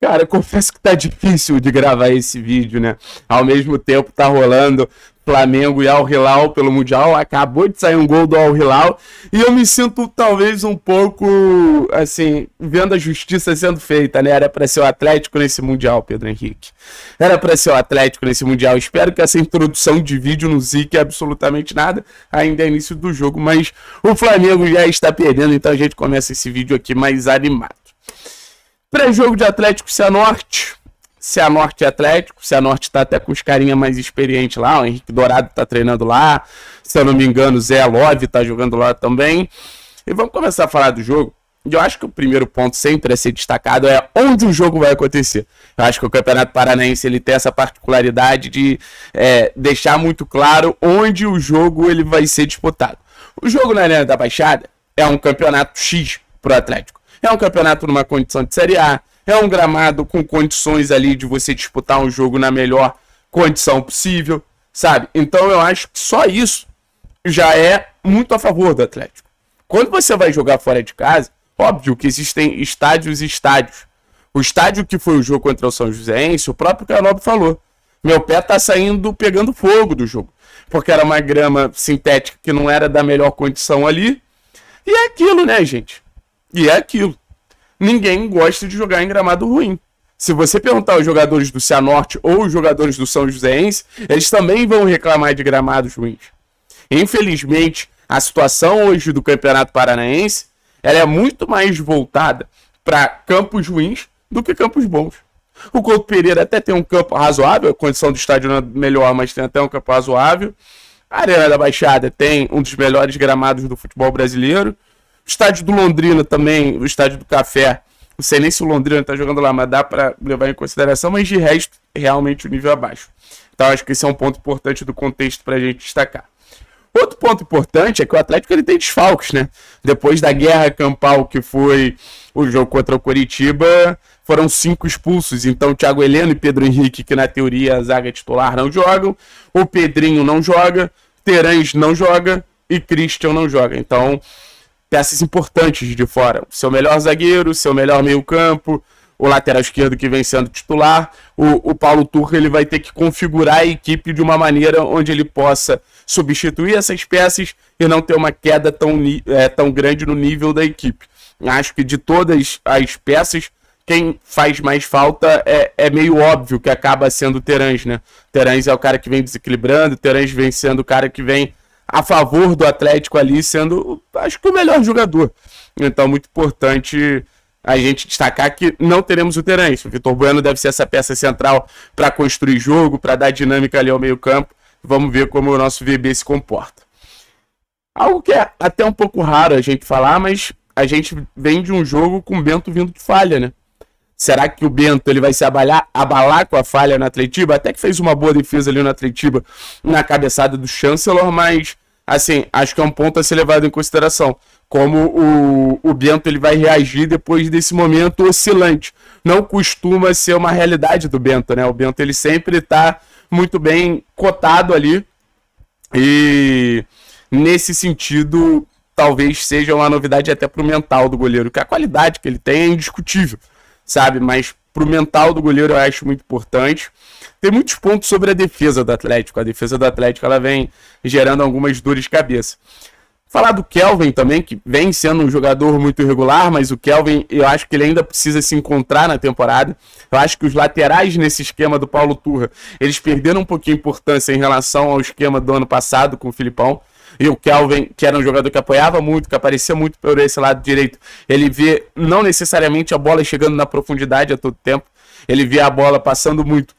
Cara, confesso que tá difícil de gravar esse vídeo, né? Ao mesmo tempo tá rolando Flamengo e Al Hilal pelo Mundial, acabou de sair um gol do Al Hilal, e eu me sinto talvez um pouco assim, vendo a justiça sendo feita, né? Era para ser o Atlético nesse Mundial, Pedro Henrique. Era para ser o Atlético nesse Mundial. Espero que essa introdução de vídeo não zique absolutamente nada, ainda é início do jogo, mas o Flamengo já está perdendo, então a gente começa esse vídeo aqui mais animado. Pré-jogo de Atlético Cianorte. Cianorte e Atlético. Cianorte tá até com os carinha mais experientes lá. O Henrique Dourado tá treinando lá. Se eu não me engano, Zé Love tá jogando lá também. E vamos começar a falar do jogo. Eu acho que o primeiro ponto sempre a ser destacado é onde o jogo vai acontecer. Eu acho que o Campeonato Paranaense ele tem essa particularidade de é, deixar muito claro onde o jogo ele vai ser disputado. O jogo na Arena da Baixada é um campeonato X pro Atlético. É um campeonato numa condição de Série A. É um gramado com condições ali de você disputar um jogo na melhor condição possível, sabe? Então eu acho que só isso já é muito a favor do Atlético. Quando você vai jogar fora de casa, óbvio que existem estádios e estádios. O estádio que foi o jogo contra o São Joséense, o próprio Canobo falou. Meu pé tá saindo pegando fogo do jogo. Porque era uma grama sintética que não era da melhor condição ali. E é aquilo, né, gente? E é aquilo. Ninguém gosta de jogar em gramado ruim. Se você perguntar aos jogadores do Cianorte ou os jogadores do São Joséense, eles também vão reclamar de gramados ruins. Infelizmente, a situação hoje do Campeonato Paranaense ela é muito mais voltada para campos ruins do que campos bons. O Couto Pereira até tem um campo razoável, a condição do estádio não é melhor, mas tem até um campo razoável. A Arena da Baixada tem um dos melhores gramados do futebol brasileiro estádio do Londrina também, o estádio do Café. Não sei nem se o Londrina tá jogando lá, mas dá para levar em consideração, mas de resto, realmente o nível abaixo. É então acho que esse é um ponto importante do contexto para a gente destacar. Outro ponto importante é que o Atlético ele tem desfalques, né? Depois da guerra campal que foi o jogo contra o Coritiba, foram cinco expulsos. Então, Thiago Heleno e Pedro Henrique, que na teoria a zaga titular não jogam, o Pedrinho não joga, Terães não joga e Christian não joga. Então, peças importantes de fora. O seu melhor zagueiro, o seu melhor meio-campo, o lateral esquerdo que vem sendo titular. O, o Paulo Turco ele vai ter que configurar a equipe de uma maneira onde ele possa substituir essas peças e não ter uma queda tão, é, tão grande no nível da equipe. Acho que de todas as peças, quem faz mais falta é, é meio óbvio que acaba sendo o Terãs, né? Terãs é o cara que vem desequilibrando, Terãs vem sendo o cara que vem a favor do Atlético ali, sendo, acho que, o melhor jogador. Então, muito importante a gente destacar que não teremos o Terence. O Vitor Bueno deve ser essa peça central para construir jogo, para dar dinâmica ali ao meio-campo. Vamos ver como o nosso VB se comporta. Algo que é até um pouco raro a gente falar, mas a gente vem de um jogo com o Bento vindo de falha, né? Será que o Bento ele vai se abalar, abalar com a falha na Atletiba? Até que fez uma boa defesa ali na Atletiba, na cabeçada do Chancellor, mas assim, acho que é um ponto a ser levado em consideração. Como o, o Bento ele vai reagir depois desse momento oscilante. Não costuma ser uma realidade do Bento, né? O Bento ele sempre está muito bem cotado ali. E nesse sentido, talvez seja uma novidade até para o mental do goleiro, que a qualidade que ele tem é indiscutível sabe? Mas pro mental do goleiro eu acho muito importante. Tem muitos pontos sobre a defesa do Atlético. A defesa do Atlético ela vem gerando algumas dores de cabeça. Falar do Kelvin também, que vem sendo um jogador muito irregular, mas o Kelvin, eu acho que ele ainda precisa se encontrar na temporada. Eu acho que os laterais nesse esquema do Paulo Turra, eles perderam um pouquinho de importância em relação ao esquema do ano passado com o Filipão e o Kelvin, que era um jogador que apoiava muito, que aparecia muito por esse lado direito, ele vê não necessariamente a bola chegando na profundidade a todo tempo, ele vê a bola passando muito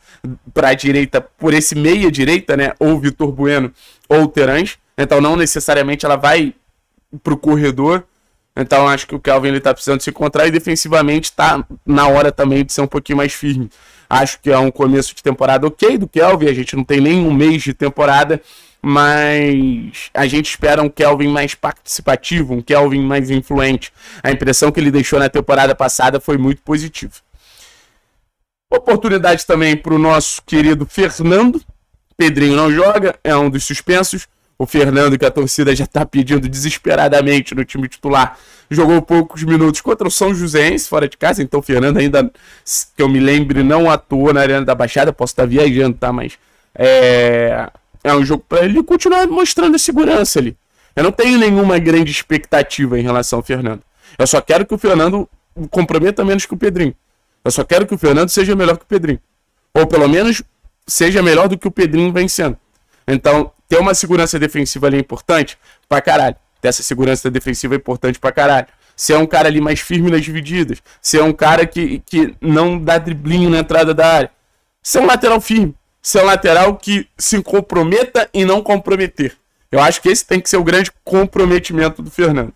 para a direita por esse meia direita, né? Ou Vitor Bueno ou Terãs. Então não necessariamente ela vai para o corredor. Então acho que o Kelvin ele tá precisando se encontrar e defensivamente está na hora também de ser um pouquinho mais firme. Acho que é um começo de temporada ok do Kelvin, a gente não tem nem um mês de temporada, mas a gente espera um Kelvin mais participativo, um Kelvin mais influente. A impressão que ele deixou na temporada passada foi muito positiva. Oportunidade também para o nosso querido Fernando. Pedrinho não joga, é um dos suspensos o Fernando, que a torcida já está pedindo desesperadamente no time titular, jogou poucos minutos contra o São Joséense, fora de casa. Então, o Fernando ainda, que eu me lembre, não atuou na Arena da Baixada. Posso estar tá viajando, tá? Mas é, é um jogo para ele continuar mostrando a segurança ali. Eu não tenho nenhuma grande expectativa em relação ao Fernando. Eu só quero que o Fernando comprometa menos que o Pedrinho. Eu só quero que o Fernando seja melhor que o Pedrinho. Ou pelo menos seja melhor do que o Pedrinho vem sendo. Então, ter uma segurança defensiva ali é importante pra caralho. Ter essa segurança defensiva é importante pra caralho. Ser é um cara ali mais firme nas divididas. Ser é um cara que, que não dá driblinho na entrada da área. Ser é um lateral firme. Ser um lateral que se comprometa e não comprometer. Eu acho que esse tem que ser o grande comprometimento do Fernando.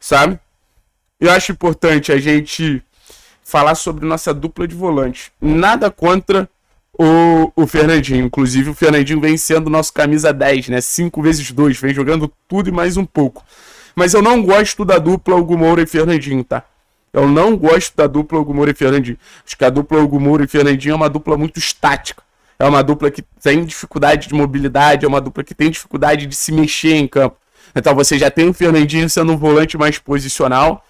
Sabe? Eu acho importante a gente falar sobre nossa dupla de volantes. Nada contra o, o Fernandinho. Inclusive, o Fernandinho vem sendo nosso camisa 10, né? 5 vezes 2, vem jogando tudo e mais um pouco. Mas eu não gosto da dupla Hugo Moura e Fernandinho, tá? Eu não gosto da dupla Hugo Moura e Fernandinho. Acho que a dupla Hugo Moura e Fernandinho é uma dupla muito estática. É uma dupla que tem dificuldade de mobilidade, é uma dupla que tem dificuldade de se mexer em campo. Então você já tem o Fernandinho sendo um volante mais posicional.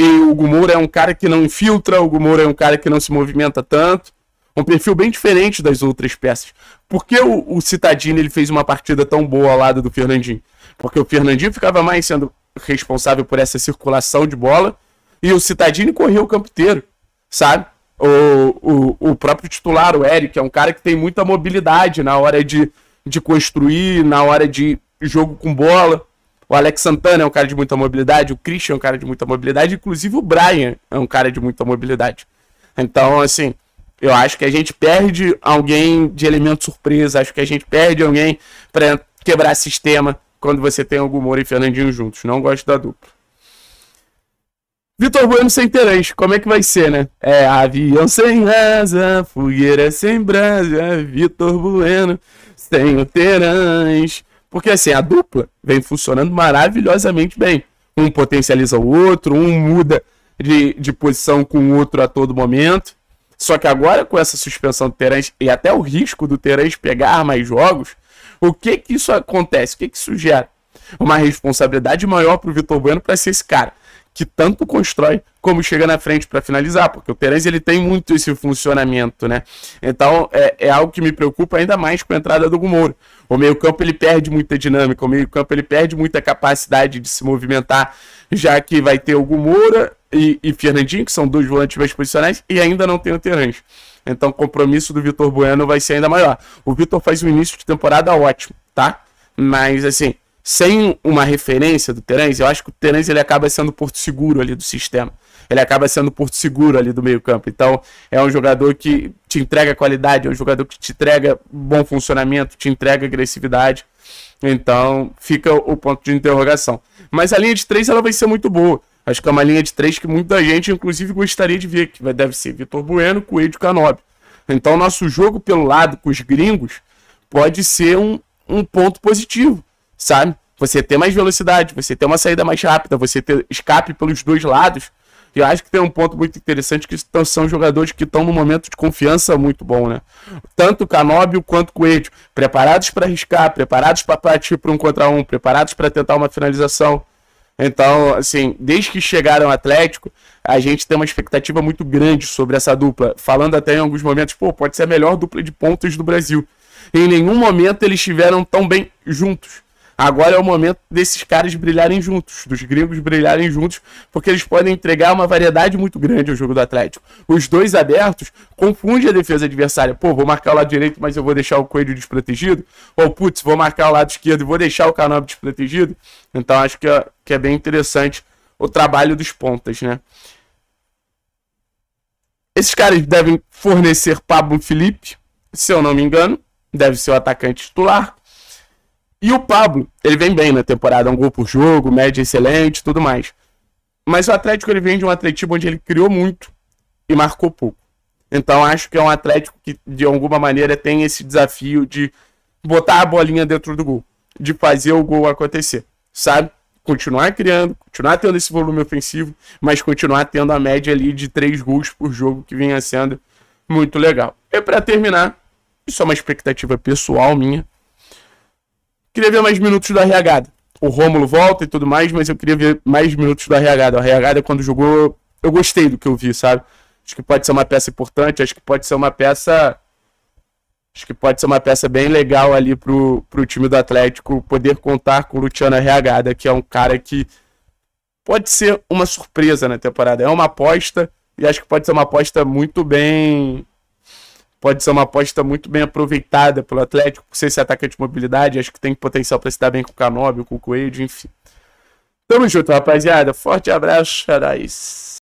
E o Hugo Moura é um cara que não infiltra, o Hugo Moura é um cara que não se movimenta tanto. Um perfil bem diferente das outras peças. Por que o, o Citadini ele fez uma partida tão boa ao lado do Fernandinho? Porque o Fernandinho ficava mais sendo responsável por essa circulação de bola e o Citadini correu o campo inteiro, sabe? O, o, o próprio titular, o Eric, é um cara que tem muita mobilidade na hora de, de construir, na hora de jogo com bola. O Alex Santana é um cara de muita mobilidade, o Christian é um cara de muita mobilidade, inclusive o Brian é um cara de muita mobilidade. Então, assim, eu acho que a gente perde alguém de elemento surpresa, acho que a gente perde alguém para quebrar sistema quando você tem algum Moro e Fernandinho juntos. Não gosto da dupla. Vitor Bueno sem terãs, como é que vai ser, né? É avião sem asa, fogueira sem brasa, é Vitor Bueno sem o terãs. Porque assim, a dupla vem funcionando maravilhosamente bem. Um potencializa o outro, um muda de, de posição com o outro a todo momento. Só que agora com essa suspensão do Terence e até o risco do Terence pegar mais jogos, o que que isso acontece? O que que isso gera? Uma responsabilidade maior para o Vitor Bueno para ser esse cara que tanto constrói como chega na frente para finalizar, porque o Terence ele tem muito esse funcionamento, né? Então é, é, algo que me preocupa ainda mais com a entrada do Gumouro. O meio campo ele perde muita dinâmica, o meio campo ele perde muita capacidade de se movimentar, já que vai ter o Gumoura e, e Fernandinho, que são dois volantes mais posicionais, e ainda não tem o laterais. Então o compromisso do Vitor Bueno vai ser ainda maior. O Vitor faz um início de temporada ótimo, tá? Mas assim, sem uma referência do Terence, eu acho que o Terence ele acaba sendo o porto seguro ali do sistema. Ele acaba sendo o porto seguro ali do meio-campo. Então, é um jogador que te entrega qualidade, é um jogador que te entrega bom funcionamento, te entrega agressividade. Então, fica o ponto de interrogação. Mas a linha de três ela vai ser muito boa. Acho que é uma linha de três que muita gente, inclusive, gostaria de ver, que deve ser Vitor Bueno, Coelho e Canobi. Então, nosso jogo pelo lado com os gringos pode ser um, um ponto positivo, sabe? Você ter mais velocidade, você ter uma saída mais rápida, você ter escape pelos dois lados. E eu acho que tem um ponto muito interessante que são jogadores que estão num momento de confiança muito bom, né? Tanto o quanto Coelho, preparados para arriscar, preparados para partir para um contra um, preparados para tentar uma finalização. Então, assim, desde que chegaram ao Atlético, a gente tem uma expectativa muito grande sobre essa dupla. Falando até em alguns momentos, pô, pode ser a melhor dupla de pontas do Brasil. Em nenhum momento eles estiveram tão bem juntos. Agora é o momento desses caras brilharem juntos, dos gringos brilharem juntos, porque eles podem entregar uma variedade muito grande ao jogo do Atlético. Os dois abertos confundem a defesa adversária. Pô, vou marcar o lado direito, mas eu vou deixar o Coelho desprotegido. Ou, putz, vou marcar o lado esquerdo e vou deixar o Canob desprotegido. Então, acho que é, que é bem interessante o trabalho dos pontas, né? Esses caras devem fornecer Pablo Felipe, se eu não me engano, deve ser o atacante titular. E o Pablo, ele vem bem na temporada, é um gol por jogo, média excelente, tudo mais. Mas o Atlético ele vem de um Atlético onde ele criou muito e marcou pouco. Então acho que é um Atlético que de alguma maneira tem esse desafio de botar a bolinha dentro do gol, de fazer o gol acontecer, sabe? Continuar criando, continuar tendo esse volume ofensivo, mas continuar tendo a média ali de três gols por jogo que vinha sendo muito legal. E para terminar, isso é uma expectativa pessoal minha Queria ver mais minutos da RH. O Rômulo volta e tudo mais, mas eu queria ver mais minutos da RH. A RH, quando jogou, eu gostei do que eu vi, sabe? Acho que pode ser uma peça importante, acho que pode ser uma peça. Acho que pode ser uma peça bem legal ali pro, pro time do Atlético poder contar com o Luciano Arreagada, que é um cara que pode ser uma surpresa na temporada. É uma aposta e acho que pode ser uma aposta muito bem pode ser uma aposta muito bem aproveitada pelo Atlético, por ser esse atacante de mobilidade, acho que tem potencial para se dar bem com o Canóbio, com o Coelho, enfim. Tamo junto, rapaziada. Forte abraço, xarais.